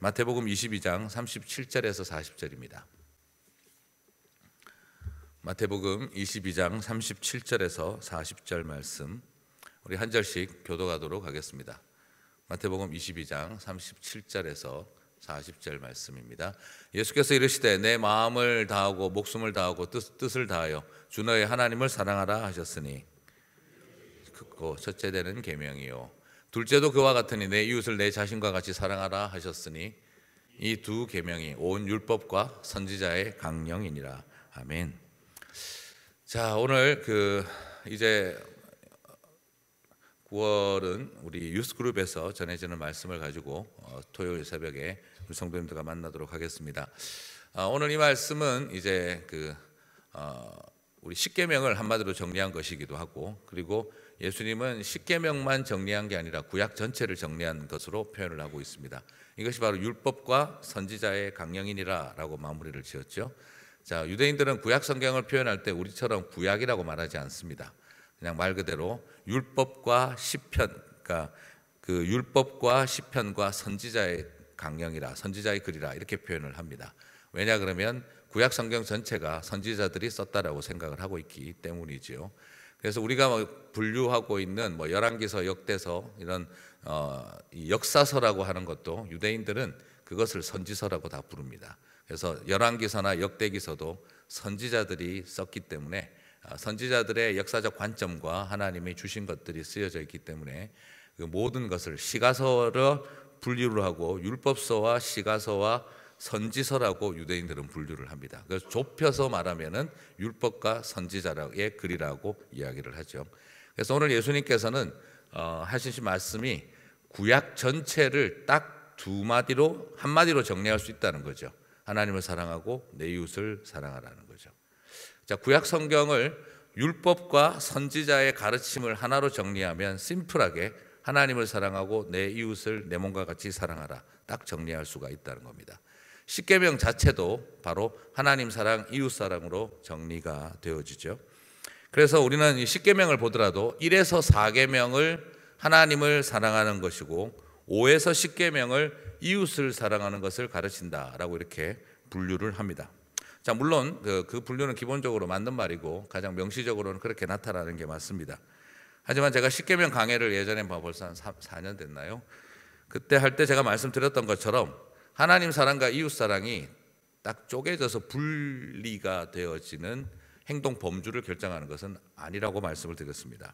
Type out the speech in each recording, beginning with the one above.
마태복음 22장 37절에서 40절입니다. 마태복음 22장 37절에서 40절 말씀 우리 한 절씩 교도하도록 하겠습니다. 마태복음 22장 37절에서 40절 말씀입니다. 예수께서 이르시되 내 마음을 다하고 목숨을 다하고 뜻, 뜻을 다하여 주 너의 하나님을 사랑하라 하셨으니 그, 그 첫째 되는 계명이요 둘째도 그와 같으니 내 이웃을 내 자신과 같이 사랑하라 하셨으니 이 두 계명이 온 율법과 선지자의 강령이니라. 아멘. 자, 오늘 그 이제 9월은 우리 유스 그룹에서 전해지는 말씀을 가지고 어, 토요일 새벽에 우리 성도님들과 만나도록 하겠습니다. 아, 오늘 이 말씀은 이제 그 어, 우리 십계명을 한마디로 정리한 것이기도 하고 그리고 예수님은 십계명만 정리한 게 아니라 구약 전체를 정리한 것으로 표현을 하고 있습니다. 이것이 바로 율법과 선지자의 강령이니라라고 마무리를 지었죠. 자, 유대인들은 구약 성경을 표현할 때 우리처럼 구약이라고 말하지 않습니다. 그냥 말 그대로 율법과 시편, 그러니까 그 율법과 시편과 선지자의 강령이라 선지자의 글이라 이렇게 표현을 합니다. 왜냐 그러면 구약 성경 전체가 선지자들이 썼다라고 생각을 하고 있기 때문이지요. 그래서 우리가 분류하고 있는 뭐 열왕기서, 역대서 이런 어, 역사서라고 하는 것도 유대인들은 그것을 선지서라고 다 부릅니다. 그래서 열왕기서나 역대기서도 선지자들이 썼기 때문에 아, 선지자들의 역사적 관점과 하나님이 주신 것들이 쓰여져 있기 때문에 그 모든 것을 시가서로 분류를 하고 율법서와 시가서와 선지서라고 유대인들은 분류를 합니다. 그래서 좁혀서 말하면은 율법과 선지자의 글이라고 이야기를 하죠. 그래서 오늘 예수님께서는 어, 하신 말씀이 구약 전체를 딱 두 마디로 한 마디로 정리할 수 있다는 거죠. 하나님을 사랑하고 내 이웃을 사랑하라는 거죠. 자, 구약 성경을 율법과 선지자의 가르침을 하나로 정리하면 심플하게 하나님을 사랑하고 내 이웃을 내 몸과 같이 사랑하라 딱 정리할 수가 있다는 겁니다. 십계명 자체도 바로 하나님 사랑, 이웃 사랑으로 정리가 되어지죠. 그래서 우리는 이 십계명을 보더라도 1에서 4계명을 하나님을 사랑하는 것이고 5에서 10계명을 이웃을 사랑하는 것을 가르친다라고 이렇게 분류를 합니다. 자, 물론 그, 그 분류는 기본적으로 맞는 말이고 가장 명시적으로는 그렇게 나타나는 게 맞습니다. 하지만 제가 십계명 강해를 예전에 벌써 한 4, 년 됐나요? 그때 할 때 제가 말씀드렸던 것처럼 하나님 사랑과 이웃 사랑이 딱 쪼개져서 분리가 되어지는 행동 범주를 결정하는 것은 아니라고 말씀을 드렸습니다.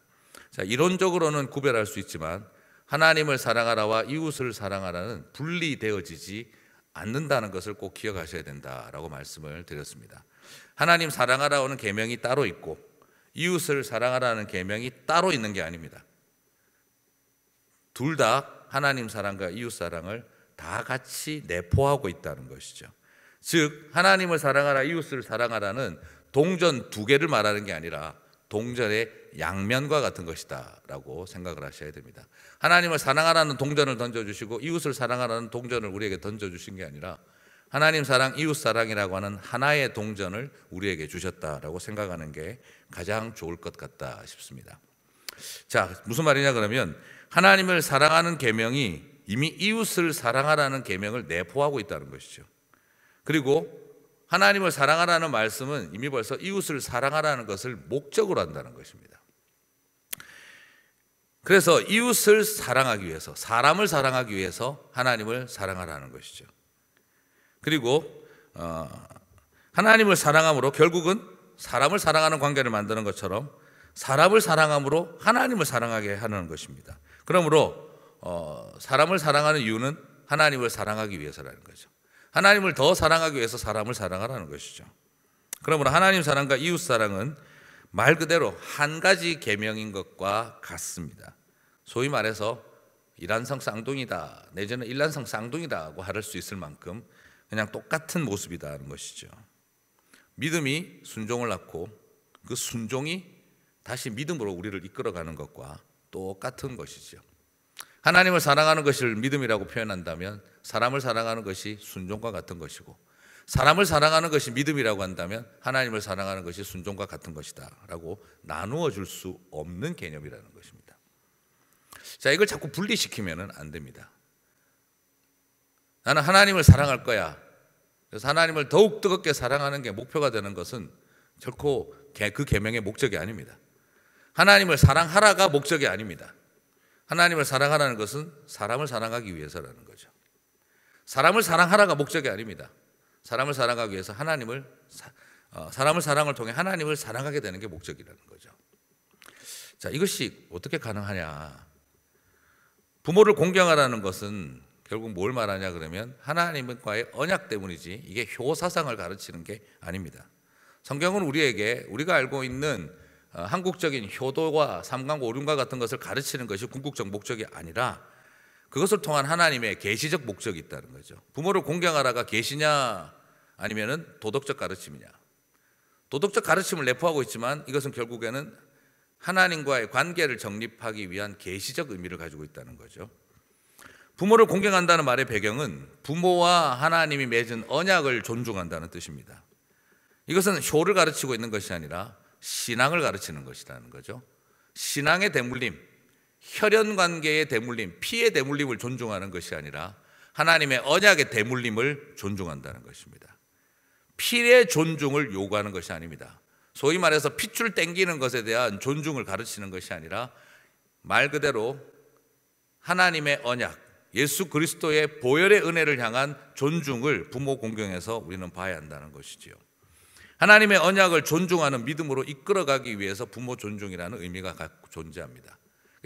자, 이론적으로는 구별할 수 있지만 하나님을 사랑하라와 이웃을 사랑하라는 분리되어지지 않는다는 것을 꼭 기억하셔야 된다라고 말씀을 드렸습니다. 하나님 사랑하라는 계명이 따로 있고 이웃을 사랑하라는 계명이 따로 있는 게 아닙니다. 둘 다 하나님 사랑과 이웃 사랑을 다 같이 내포하고 있다는 것이죠. 즉 하나님을 사랑하라 이웃을 사랑하라는 동전 두 개를 말하는 게 아니라 동전의 양면과 같은 것이다라고 생각을 하셔야 됩니다. 하나님을 사랑하라는 동전을 던져 주시고 이웃을 사랑하라는 동전을 우리에게 던져 주신 게 아니라 하나님 사랑, 이웃 사랑이라고 하는 하나의 동전을 우리에게 주셨다라고 생각하는 게 가장 좋을 것 같다 싶습니다. 자, 무슨 말이냐 그러면 하나님을 사랑하는 계명이 이미 이웃을 사랑하라는 계명을 내포하고 있다는 것이죠. 그리고 하나님을 사랑하라는 말씀은 이미 벌써 이웃을 사랑하라는 것을 목적으로 한다는 것입니다. 그래서 이웃을 사랑하기 위해서, 사람을 사랑하기 위해서 하나님을 사랑하라는 것이죠. 그리고 어, 하나님을 사랑함으로 결국은 사람을 사랑하는 관계를 만드는 것처럼 사람을 사랑함으로 하나님을 사랑하게 하는 것입니다. 그러므로 어, 사람을 사랑하는 이유는 하나님을 사랑하기 위해서라는 거죠. 하나님을 더 사랑하기 위해서 사람을 사랑하라는 것이죠. 그러므로 하나님 사랑과 이웃 사랑은 말 그대로 한 가지 계명인 것과 같습니다. 소위 말해서 이란성 쌍둥이다 내지는 일란성 쌍둥이다고 할 수 있을 만큼 그냥 똑같은 모습이다는 것이죠. 믿음이 순종을 낳고 그 순종이 다시 믿음으로 우리를 이끌어가는 것과 똑같은 것이죠. 하나님을 사랑하는 것을 믿음이라고 표현한다면 사람을 사랑하는 것이 순종과 같은 것이고 사람을 사랑하는 것이 믿음이라고 한다면 하나님을 사랑하는 것이 순종과 같은 것이다라고 나누어 줄 수 없는 개념이라는 것입니다. 자, 이걸 자꾸 분리시키면안 됩니다. 나는 하나님을 사랑할 거야. 그래서 하나님을 더욱 뜨겁게 사랑하는 게 목표가 되는 것은 결코 그 계명의 목적이 아닙니다. 하나님을 사랑하라가 목적이 아닙니다. 하나님을 사랑하라는 것은 사람을 사랑하기 위해서라는 거죠. 사람을 사랑하라가 목적이 아닙니다. 사람을 사랑하기 위해서 하나님을 어, 사람을 사랑을 통해 하나님을 사랑하게 되는 게 목적이라는 거죠. 자, 이것이 어떻게 가능하냐? 부모를 공경하라는 것은 결국 뭘 말하냐 그러면 하나님과의 언약 때문이지 이게 효사상을 가르치는 게 아닙니다. 성경은 우리에게 우리가 알고 있는 어, 한국적인 효도와 삼강 오륜과 같은 것을 가르치는 것이 궁극적 목적이 아니라 그것을 통한 하나님의 계시적 목적이 있다는 거죠. 부모를 공경하라가 계시냐 아니면은 도덕적 가르침이냐. 도덕적 가르침을 내포하고 있지만 이것은 결국에는 하나님과의 관계를 정립하기 위한 계시적 의미를 가지고 있다는 거죠. 부모를 공경한다는 말의 배경은 부모와 하나님이 맺은 언약을 존중한다는 뜻입니다. 이것은 효를 가르치고 있는 것이 아니라 신앙을 가르치는 것이라는 거죠. 신앙의 대물림, 혈연 관계의 대물림, 피의 대물림을 존중하는 것이 아니라 하나님의 언약의 대물림을 존중한다는 것입니다. 피의 존중을 요구하는 것이 아닙니다. 소위 말해서 핏줄 땡기는 것에 대한 존중을 가르치는 것이 아니라 말 그대로 하나님의 언약, 예수 그리스도의 보혈의 은혜를 향한 존중을 부모 공경에서 우리는 봐야 한다는 것이지요. 하나님의 언약을 존중하는 믿음으로 이끌어가기 위해서 부모 존중이라는 의미가 존재합니다.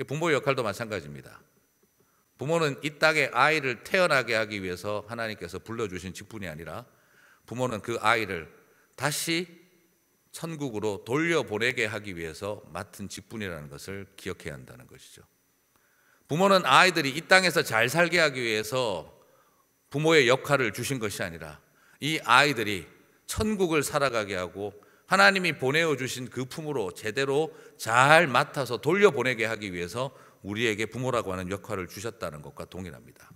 부모의 역할도 마찬가지입니다. 부모는 이 땅에 아이를 태어나게 하기 위해서 하나님께서 불러주신 직분이 아니라 부모는 그 아이를 다시 천국으로 돌려보내게 하기 위해서 맡은 직분이라는 것을 기억해야 한다는 것이죠. 부모는 아이들이 이 땅에서 잘 살게 하기 위해서 부모의 역할을 주신 것이 아니라 이 아이들이 천국을 살아가게 하고 하나님이 보내어 주신 그 품으로 제대로 잘 맡아서 돌려보내게 하기 위해서 우리에게 부모라고 하는 역할을 주셨다는 것과 동일합니다.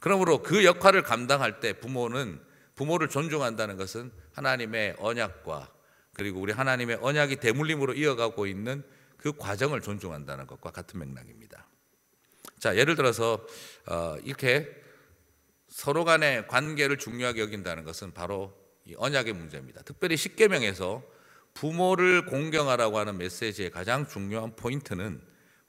그러므로 그 역할을 감당할 때 부모는 부모를 존중한다는 것은 하나님의 언약과 그리고 우리 하나님의 언약이 대물림으로 이어가고 있는 그 과정을 존중한다는 것과 같은 맥락입니다. 자, 예를 들어서 어, 이렇게 서로 간의 관계를 중요하게 여긴다는 것은 바로 언약의 문제입니다. 특별히 십계명에서 부모를 공경하라고 하는 메시지의 가장 중요한 포인트는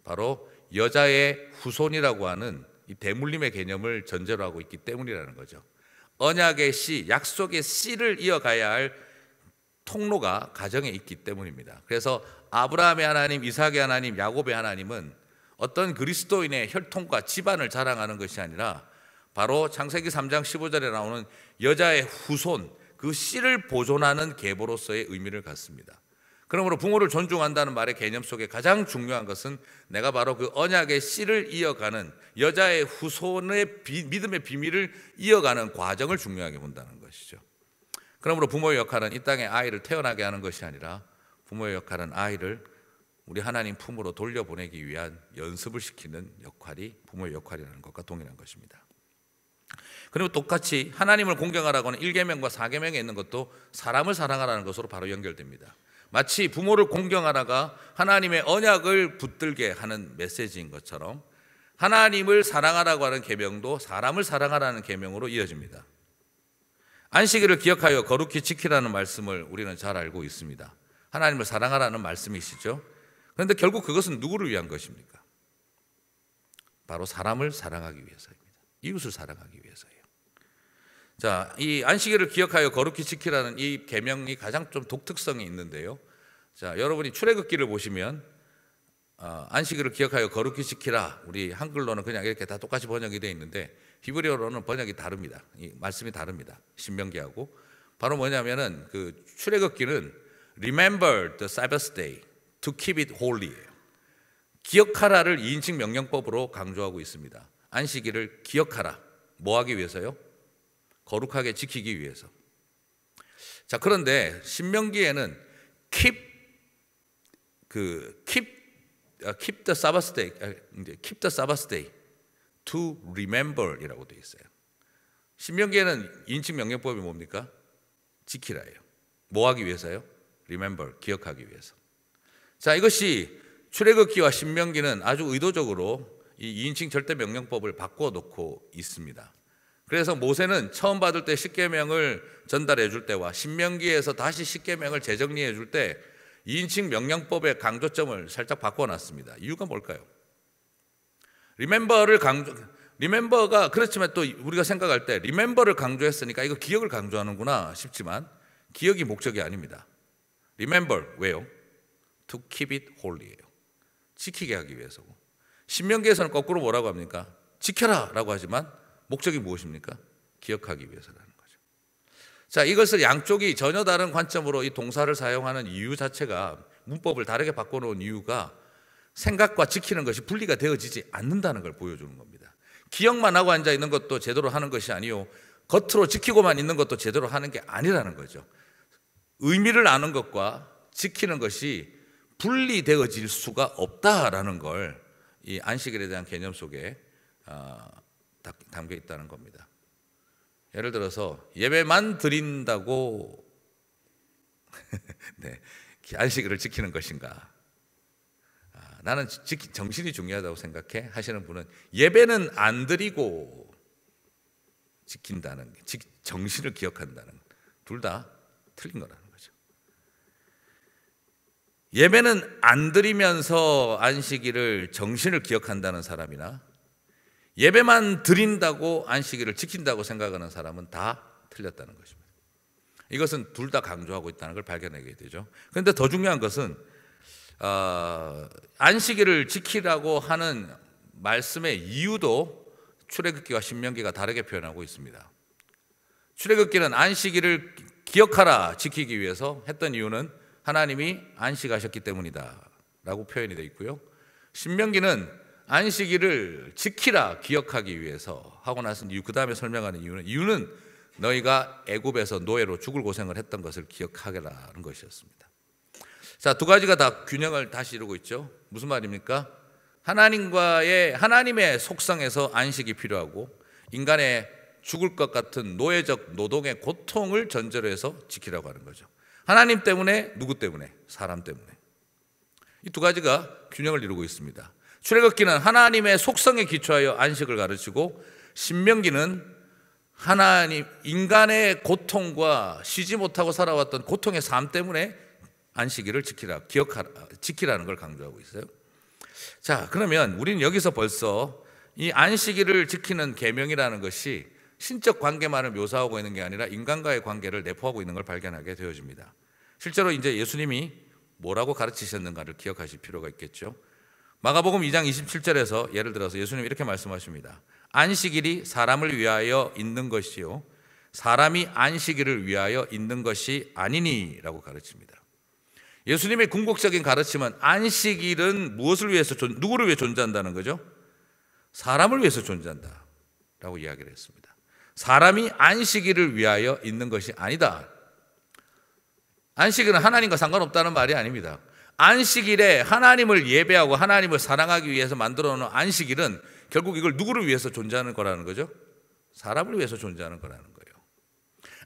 바로 여자의 후손이라고 하는 이 대물림의 개념을 전제로 하고 있기 때문이라는 거죠. 언약의 씨, 약속의 씨를 이어가야 할 통로가 가정에 있기 때문입니다. 그래서 아브라함의 하나님, 이삭의 하나님, 야곱의 하나님은 어떤 그리스도인의 혈통과 집안을 자랑하는 것이 아니라 바로 창세기 3장 15절에 나오는 여자의 후손, 그 씨를 보존하는 계보로서의 의미를 갖습니다. 그러므로 붕어를 존중한다는 말의 개념 속에 가장 중요한 것은 내가 바로 그 언약의 씨를 이어가는 여자의 후손의 비, 믿음의 비밀을 이어가는 과정을 중요하게 본다는 것이죠. 그러므로 부모의 역할은 이 땅에 아이를 태어나게 하는 것이 아니라 부모의 역할은 아이를 우리 하나님 품으로 돌려보내기 위한 연습을 시키는 역할이 부모의 역할이라는 것과 동일한 것입니다. 그리고 똑같이 하나님을 공경하라고는 1계명과 4계명에 있는 것도 사람을 사랑하라는 것으로 바로 연결됩니다. 마치 부모를 공경하라가 하나님의 언약을 붙들게 하는 메시지인 것처럼 하나님을 사랑하라고 하는 계명도 사람을 사랑하라는 계명으로 이어집니다. 안식일을 기억하여 거룩히 지키라는 말씀을 우리는 잘 알고 있습니다. 하나님을 사랑하라는 말씀이시죠. 그런데 결국 그것은 누구를 위한 것입니까? 바로 사람을 사랑하기 위해서입니다. 이웃을 사랑하기 위해서예요. 자, 이 안식일을 기억하여 거룩히 지키라는 이 계명이 가장 좀 독특성이 있는데요. 자, 여러분이 출애굽기를 보시면 어, 안식일을 기억하여 거룩히 지키라. 우리 한글로는 그냥 이렇게 다 똑같이 번역이 되어 있는데 히브리어로는 번역이 다릅니다. 이 말씀이 다릅니다. 신명기하고 바로 뭐냐면은 그 출애굽기는 remember the Sabbath day to keep it h o l y 기억하라를 2인칭 명령법으로 강조하고 있습니다. 안식일을 기억하라. 뭐 하기 위해서요? 거룩하게 지키기 위해서. 자, 그런데 신명기에는 keep 그 keep 아, keep the Sabbath day, 아, keep the Sabbath day to remember이라고 되 있어요. 신명기에는 인칭 명령법이 뭡니까? 지키라예요. 뭐 하기 위해서요? remember 기억하기 위해서. 자, 이것이 출애굽기와 신명기는 아주 의도적으로 이 2인칭 절대 명령법을 바꿔놓고 있습니다. 그래서 모세는 처음 받을 때 십계명을 전달해 줄 때와 신명기에서 다시 십계명을 재정리해 줄 때 2인칭 명령법의 강조점을 살짝 바꿔놨습니다. 이유가 뭘까요? 리멤버를 강조 리멤버가 그렇지만 또 우리가 생각할 때 리멤버를 강조했으니까 이거 기억을 강조하는구나 싶지만 기억이 목적이 아닙니다. remember 왜요? to keep it holy예요. 지키게 하기 위해서고. 신명계에서는 거꾸로 뭐라고 합니까? 지켜라! 라고 하지만 목적이 무엇입니까? 기억하기 위해서라는 거죠. 자, 이것을 양쪽이 전혀 다른 관점으로 이 동사를 사용하는 이유 자체가 문법을 다르게 바꿔놓은 이유가 생각과 지키는 것이 분리가 되어지지 않는다는 걸 보여주는 겁니다. 기억만 하고 앉아 있는 것도 제대로 하는 것이 아니요. 겉으로 지키고만 있는 것도 제대로 하는 게 아니라는 거죠. 의미를 아는 것과 지키는 것이 분리되어질 수가 없다라는 걸이 안식일에 대한 개념 속에 어, 담겨 있다는 겁니다. 예를 들어서 예배만 드린다고 네, 안식일을 지키는 것인가? 아, 나는 정신이 중요하다고 생각해 하시는 분은 예배는 안 드리고 지킨다는 정신을 기억한다는 둘 다 틀린 거라. 예배는 안 드리면서 안식일을 정신을 기억한다는 사람이나 예배만 드린다고 안식일을 지킨다고 생각하는 사람은 다 틀렸다는 것입니다. 이것은 둘 다 강조하고 있다는 걸 발견하게 되죠. 그런데 더 중요한 것은 어, 안식일을 지키라고 하는 말씀의 이유도 출애굽기와 신명기가 다르게 표현하고 있습니다. 출애굽기는 안식일을 기억하라 지키기 위해서 했던 이유는 하나님이 안식하셨기 때문이다. 라고 표현이 되어 있고요. 신명기는 안식일을 지키라 기억하기 위해서 하고 나서 그 다음에 설명하는 이유는 이유는 너희가 애굽에서 노예로 죽을 고생을 했던 것을 기억하게라는 것이었습니다. 자, 두 가지가 다 균형을 다시 이루고 있죠. 무슨 말입니까? 하나님과의 하나님의 속성에서 안식이 필요하고 인간의 죽을 것 같은 노예적 노동의 고통을 전제로 해서 지키라고 하는 거죠. 하나님 때문에 누구 때문에 사람 때문에 이 두 가지가 균형을 이루고 있습니다. 출애굽기는 하나님의 속성에 기초하여 안식을 가르치고 신명기는 하나님 인간의 고통과 쉬지 못하고 살아왔던 고통의 삶 때문에 안식일을 지키라 기억하라 지키라는 걸 강조하고 있어요. 자, 그러면 우리는 여기서 벌써 이 안식일을 지키는 계명이라는 것이 신적 관계만을 묘사하고 있는 게 아니라 인간과의 관계를 내포하고 있는 걸 발견하게 되어집니다. 실제로 이제 예수님이 뭐라고 가르치셨는가를 기억하실 필요가 있겠죠. 마가복음 2장 27절에서 예를 들어서 예수님 이렇게 말씀하십니다. 안식일이 사람을 위하여 있는 것이요 사람이 안식일을 위하여 있는 것이 아니니라고 가르칩니다. 예수님의 궁극적인 가르침은 안식일은 무엇을 위해서 누구를 위해 존재한다는 거죠? 사람을 위해서 존재한다라고 이야기를 했습니다. 사람이 안식일을 위하여 있는 것이 아니다. 안식일은 하나님과 상관없다는 말이 아닙니다. 안식일에 하나님을 예배하고 하나님을 사랑하기 위해서 만들어 놓은 안식일은 결국 이걸 누구를 위해서 존재하는 거라는 거죠? 사람을 위해서 존재하는 거라는 거예요.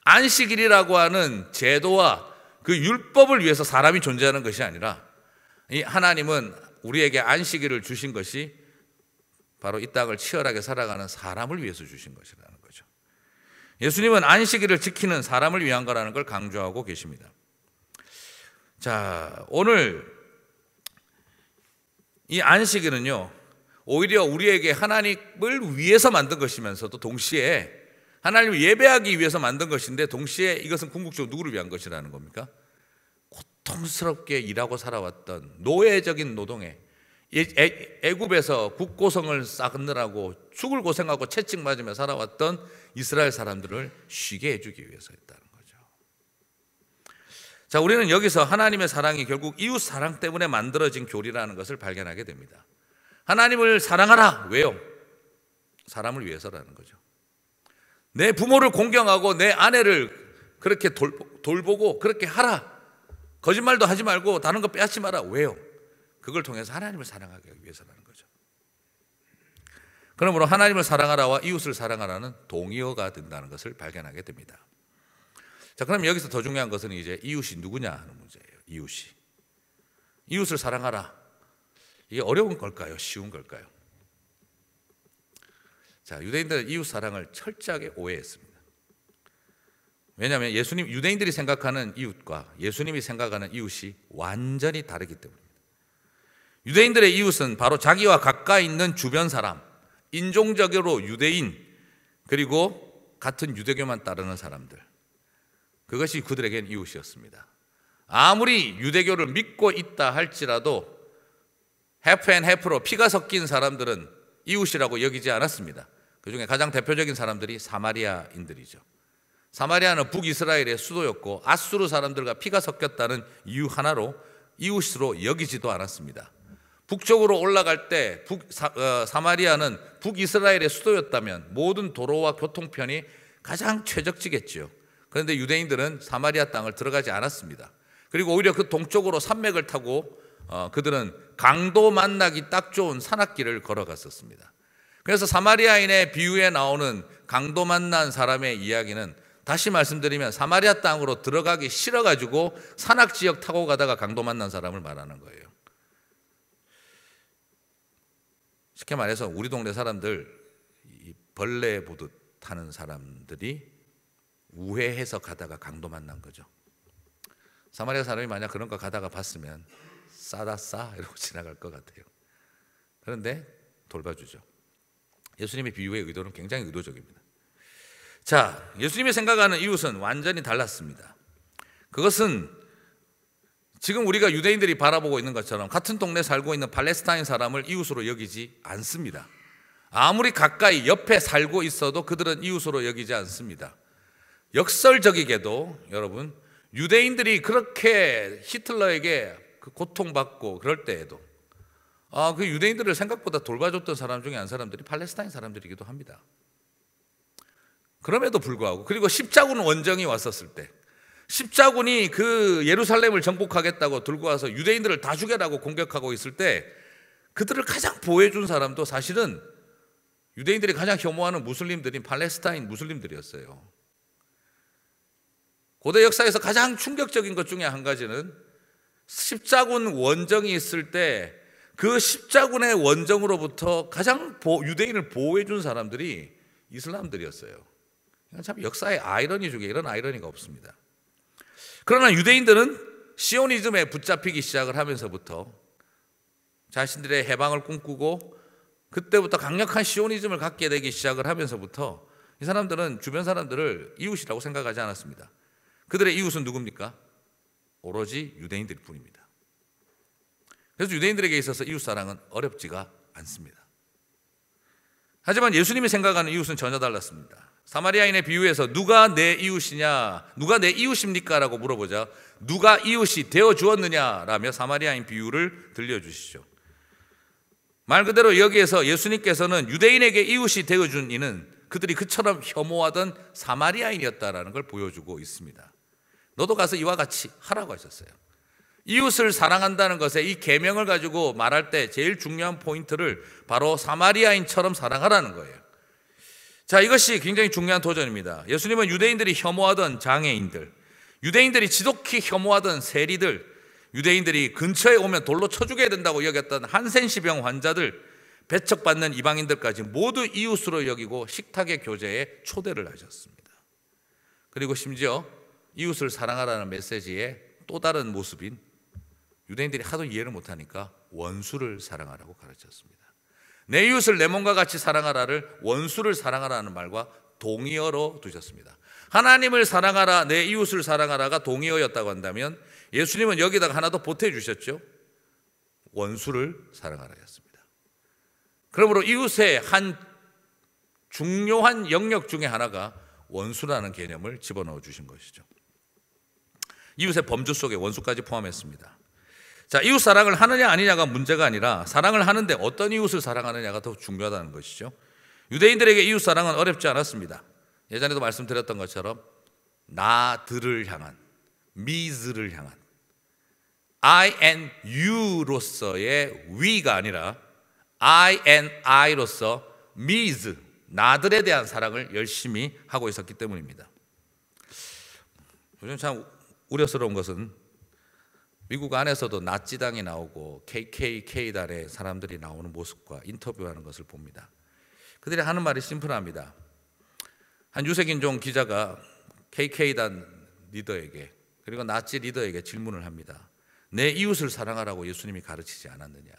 안식일이라고 하는 제도와 그 율법을 위해서 사람이 존재하는 것이 아니라 이 하나님은 우리에게 안식일을 주신 것이 바로 이 땅을 치열하게 살아가는 사람을 위해서 주신 것이라는 거죠. 예수님은 안식일을 지키는 사람을 위한 거라는 걸 강조하고 계십니다. 자, 오늘 이 안식일은요, 오히려 우리에게 하나님을 위해서 만든 것이면서도 동시에 하나님을 예배하기 위해서 만든 것인데 동시에 이것은 궁극적으로 누구를 위한 것이라는 겁니까? 고통스럽게 일하고 살아왔던 노예적인 노동에 예, 애굽에서 국고성을 쌓느라고 죽을 고생하고 채찍 맞으며 살아왔던 이스라엘 사람들을 쉬게 해주기 위해서였다는 거죠. 자, 우리는 여기서 하나님의 사랑이 결국 이웃 사랑 때문에 만들어진 교리라는 것을 발견하게 됩니다. 하나님을 사랑하라. 왜요? 사람을 위해서라는 거죠. 내 부모를 공경하고 내 아내를 그렇게 돌보, 돌보고 그렇게 하라. 거짓말도 하지 말고 다른 거 빼앗지 마라. 왜요? 그걸 통해서 하나님을 사랑하기 위해서라는 거죠. 그러므로 하나님을 사랑하라와 이웃을 사랑하라는 동의어가 된다는 것을 발견하게 됩니다. 자, 그럼 여기서 더 중요한 것은 이제 이웃이 누구냐 하는 문제예요. 이웃이. 이웃을 사랑하라. 이게 어려운 걸까요? 쉬운 걸까요? 자, 유대인들은 이웃 사랑을 철저하게 오해했습니다. 왜냐하면 예수님, 유대인들이 생각하는 이웃과 예수님이 생각하는 이웃이 완전히 다르기 때문에. 유대인들의 이웃은 바로 자기와 가까이 있는 주변 사람, 인종적으로 유대인, 그리고 같은 유대교만 따르는 사람들. 그것이 그들에겐 이웃이었습니다. 아무리 유대교를 믿고 있다 할지라도 해프 앤 해프로 피가 섞인 사람들은 이웃이라고 여기지 않았습니다. 그 중에 가장 대표적인 사람들이 사마리아인들이죠. 사마리아는 북이스라엘의 수도였고 아수르 사람들과 피가 섞였다는 이유 하나로 이웃으로 여기지도 않았습니다. 북쪽으로 올라갈 때 북, 사, 어, 사마리아는 북이스라엘의 수도였다면 모든 도로와 교통편이 가장 최적지겠죠 그런데 유대인들은 사마리아 땅을 들어가지 않았습니다. 그리고 오히려 그 동쪽으로 산맥을 타고 어, 그들은 강도 만나기 딱 좋은 산악길을 걸어갔었습니다. 그래서 사마리아인의 비유에 나오는 강도 만난 사람의 이야기는 다시 말씀드리면 사마리아 땅으로 들어가기 싫어가지고 산악 지역 타고 가다가 강도 만난 사람을 말하는 거예요. 쉽게 말해서 우리 동네 사람들 이 벌레 보듯 하는 사람들이 우회해서 가다가 강도 만난 거죠. 사마리아 사람이 만약 그런 거 가다가 봤으면 싸다 싸 이러고 지나갈 것 같아요. 그런데 돌봐주죠. 예수님의 비유의 의도는 굉장히 의도적입니다. 자, 예수님이 생각하는 이웃은 완전히 달랐습니다. 그것은 지금 우리가 유대인들이 바라보고 있는 것처럼 같은 동네 살고 있는 팔레스타인 사람을 이웃으로 여기지 않습니다. 아무리 가까이 옆에 살고 있어도 그들은 이웃으로 여기지 않습니다. 역설적이게도 여러분 유대인들이 그렇게 히틀러에게 그 고통받고 그럴 때에도 아, 그 유대인들을 생각보다 돌봐줬던 사람 중에 한 사람들이 팔레스타인 사람들이기도 합니다. 그럼에도 불구하고 그리고 십자군 원정이 왔었을 때 십자군이 그 예루살렘을 정복하겠다고 들고 와서 유대인들을 다 죽여라고 공격하고 있을 때 그들을 가장 보호해준 사람도 사실은 유대인들이 가장 혐오하는 무슬림들인 팔레스타인 무슬림들이었어요. 고대 역사에서 가장 충격적인 것 중에 한 가지는 십자군 원정이 있을 때 그 십자군의 원정으로부터 가장 유대인을 보호해준 사람들이 이슬람들이었어요. 참 역사의 아이러니 중에 이런 아이러니가 없습니다. 그러나 유대인들은 시오니즘에 붙잡히기 시작을 하면서부터 자신들의 해방을 꿈꾸고 그때부터 강력한 시오니즘을 갖게 되기 시작을 하면서부터 이 사람들은 주변 사람들을 이웃이라고 생각하지 않았습니다. 그들의 이웃은 누굽니까? 오로지 유대인들 뿐입니다. 그래서 유대인들에게 있어서 이웃 사랑은 어렵지가 않습니다. 하지만 예수님이 생각하는 이웃은 전혀 달랐습니다. 사마리아인의 비유에서 누가 내 이웃이냐, 누가 내 이웃입니까? 라고 물어보자. 누가 이웃이 되어 주었느냐? 라며 사마리아인 비유를 들려주시죠. 말 그대로 여기에서 예수님께서는 유대인에게 이웃이 되어 준 이는 그들이 그처럼 혐오하던 사마리아인이었다라는 걸 보여주고 있습니다. 너도 가서 이와 같이 하라고 하셨어요. 이웃을 사랑한다는 것에 이 계명을 가지고 말할 때 제일 중요한 포인트를 바로 사마리아인처럼 사랑하라는 거예요. 자, 이것이 굉장히 중요한 도전입니다. 예수님은 유대인들이 혐오하던 장애인들, 유대인들이 지독히 혐오하던 세리들, 유대인들이 근처에 오면 돌로 쳐 죽여야 된다고 여겼던 한센시병 환자들, 배척받는 이방인들까지 모두 이웃으로 여기고 식탁의 교제에 초대를 하셨습니다. 그리고 심지어 이웃을 사랑하라는 메시지의 또 다른 모습인 유대인들이 하도 이해를 못하니까 원수를 사랑하라고 가르쳤습니다. 내 이웃을 내 몸과 같이 사랑하라를 원수를 사랑하라는 말과 동의어로 두셨습니다. 하나님을 사랑하라, 내 이웃을 사랑하라가 동의어였다고 한다면 예수님은 여기다가 하나 더 보태주셨죠. 원수를 사랑하라였습니다. 그러므로 이웃의 한 중요한 영역 중에 하나가 원수라는 개념을 집어넣어 주신 것이죠. 이웃의 범주 속에 원수까지 포함했습니다. 자, 이웃 사랑을 하느냐 아니냐가 문제가 아니라 사랑을 하는데 어떤 이웃을 사랑하느냐가 더 중요하다는 것이죠. 유대인들에게 이웃 사랑은 어렵지 않았습니다. 예전에도 말씀드렸던 것처럼 나들을 향한 미즈를 향한 I and you로서의 we가 아니라 I and I로서 m e 나들에 대한 사랑을 열심히 하고 있었기 때문입니다. 요즘 참 우려스러운 것은 미국 안에서도 나치당이 나오고 KKK단의 사람들이 나오는 모습과 인터뷰하는 것을 봅니다. 그들이 하는 말이 심플합니다. 한 유색인 종 기자가 KK단 리더에게 그리고 나치 리더에게 질문을 합니다. 내 이웃을 사랑하라고 예수님이 가르치지 않았느냐.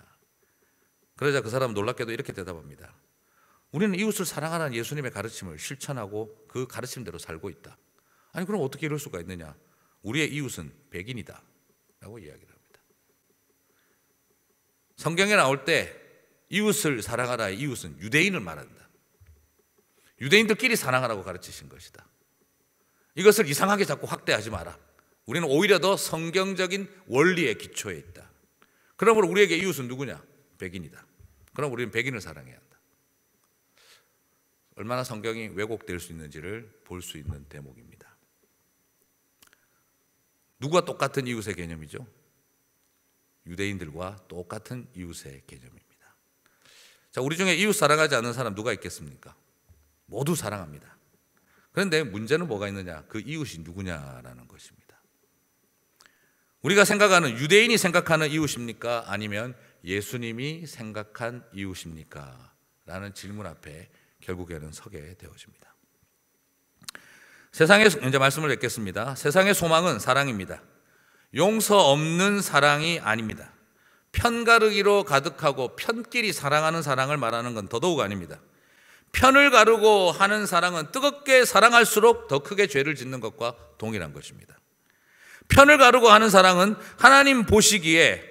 그러자 그 사람 은 놀랍게도 이렇게 대답합니다. 우리는 이웃을 사랑하라는 예수님의 가르침을 실천하고 그 가르침대로 살고 있다. 아니 그럼 어떻게 이럴 수가 있느냐? 우리의 이웃은 백인이다. 라고 이야기를 합니다. 성경에 나올 때 이웃을 사랑하라 이웃은 유대인을 말한다. 유대인들끼리 사랑하라고 가르치신 것이다. 이것을 이상하게 자꾸 확대하지 마라. 우리는 오히려 더 성경적인 원리의 기초에 있다. 그러므로 우리에게 이웃은 누구냐? 백인이다. 그럼 우리는 백인을 사랑해야 한다. 얼마나 성경이 왜곡될 수 있는지를 볼 수 있는 대목입니다. 누구와 똑같은 이웃의 개념이죠? 유대인들과 똑같은 이웃의 개념입니다. 자, 우리 중에 이웃 사랑하지 않는 사람 누가 있겠습니까? 모두 사랑합니다. 그런데 문제는 뭐가 있느냐? 그 이웃이 누구냐라는 것입니다. 우리가 생각하는 유대인이 생각하는 이웃입니까? 아니면 예수님이 생각한 이웃입니까? 라는 질문 앞에 결국에는 서게 되어집니다. 세상의 이제 말씀을 뵙겠습니다. 세상의 소망은 사랑입니다. 용서 없는 사랑이 아닙니다. 편가르기로 가득하고 편끼리 사랑하는 사랑을 말하는 건 더더욱 아닙니다. 편을 가르고 하는 사랑은 뜨겁게 사랑할수록 더 크게 죄를 짓는 것과 동일한 것입니다. 편을 가르고 하는 사랑은 하나님 보시기에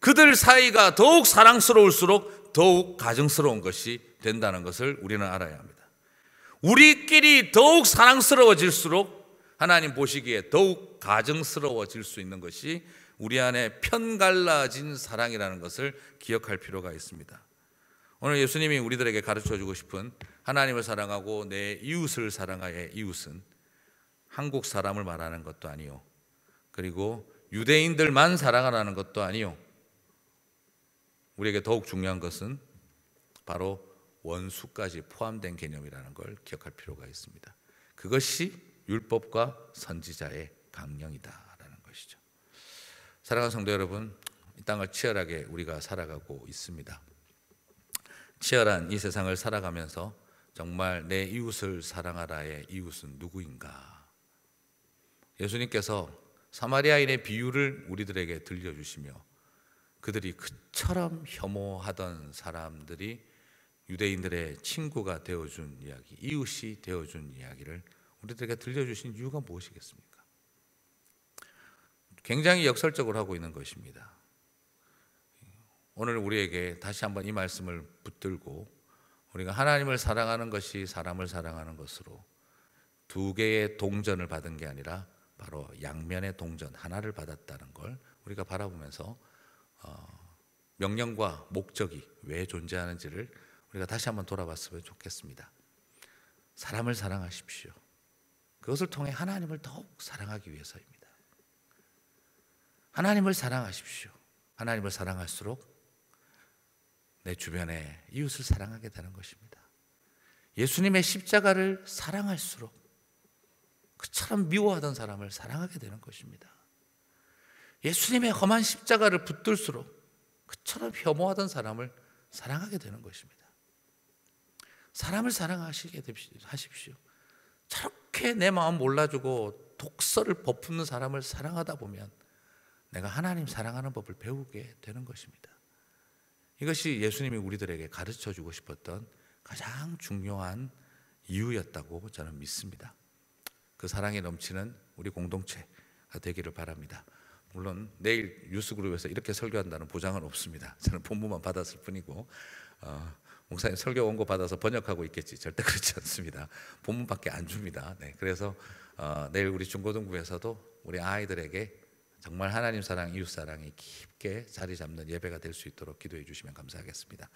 그들 사이가 더욱 사랑스러울수록 더욱 가증스러운 것이 된다는 것을 우리는 알아야 합니다. 우리끼리 더욱 사랑스러워질수록 하나님 보시기에 더욱 가정스러워질 수 있는 것이 우리 안에 편갈라진 사랑이라는 것을 기억할 필요가 있습니다. 오늘 예수님이 우리들에게 가르쳐 주고 싶은 하나님을 사랑하고 내 이웃을 사랑하의 이웃은 한국 사람을 말하는 것도 아니요. 그리고 유대인들만 사랑하라는 것도 아니요. 우리에게 더욱 중요한 것은 바로 원수까지 포함된 개념이라는 걸 기억할 필요가 있습니다. 그것이 율법과 선지자의 강령이다라는 것이죠. 사랑하는 성도 여러분, 이 땅을 치열하게 우리가 살아가고 있습니다. 치열한 이 세상을 살아가면서 정말 내 이웃을 사랑하라의 이웃은 누구인가? 예수님께서 사마리아인의 비유를 우리들에게 들려주시며 그들이 그처럼 혐오하던 사람들이 유대인들의 친구가 되어준 이야기, 이웃이 되어준 이야기를 우리들에게 들려주신 이유가 무엇이겠습니까? 굉장히 역설적으로 하고 있는 것입니다. 오늘 우리에게 다시 한번 이 말씀을 붙들고 우리가 하나님을 사랑하는 것이 사람을 사랑하는 것으로 두 개의 동전을 받은 게 아니라 바로 양면의 동전 하나를 받았다는 걸 우리가 바라보면서 어, 명령과 목적이 왜 존재하는지를 우리가 그러니까 다시 한번 돌아봤으면 좋겠습니다. 사람을 사랑하십시오. 그것을 통해 하나님을 더욱 사랑하기 위해서입니다. 하나님을 사랑하십시오. 하나님을 사랑할수록 내 주변의 이웃을 사랑하게 되는 것입니다. 예수님의 십자가를 사랑할수록 그처럼 미워하던 사람을 사랑하게 되는 것입니다. 예수님의 험한 십자가를 붙들수록 그처럼 혐오하던 사람을 사랑하게 되는 것입니다. 사람을 사랑하시게 하십시오. 저렇게 내 마음 몰라주고 독서를 베푸는 사람을 사랑하다 보면 내가 하나님 사랑하는 법을 배우게 되는 것입니다. 이것이 예수님이 우리들에게 가르쳐 주고 싶었던 가장 중요한 이유였다고 저는 믿습니다. 그 사랑이 넘치는 우리 공동체가 되기를 바랍니다. 물론 내일 뉴스그룹에서 이렇게 설교한다는 보장은 없습니다. 저는 본부만 받았을 뿐이고 어, 목사님 설교 원고 받아서 번역하고 있겠지 절대 그렇지 않습니다. 본문밖에 안 줍니다. 네, 그래서 어, 내일 우리 중고등부에서도 우리 아이들에게 정말 하나님 사랑, 이웃 사랑이 깊게 자리 잡는 예배가 될 수 있도록 기도해 주시면 감사하겠습니다.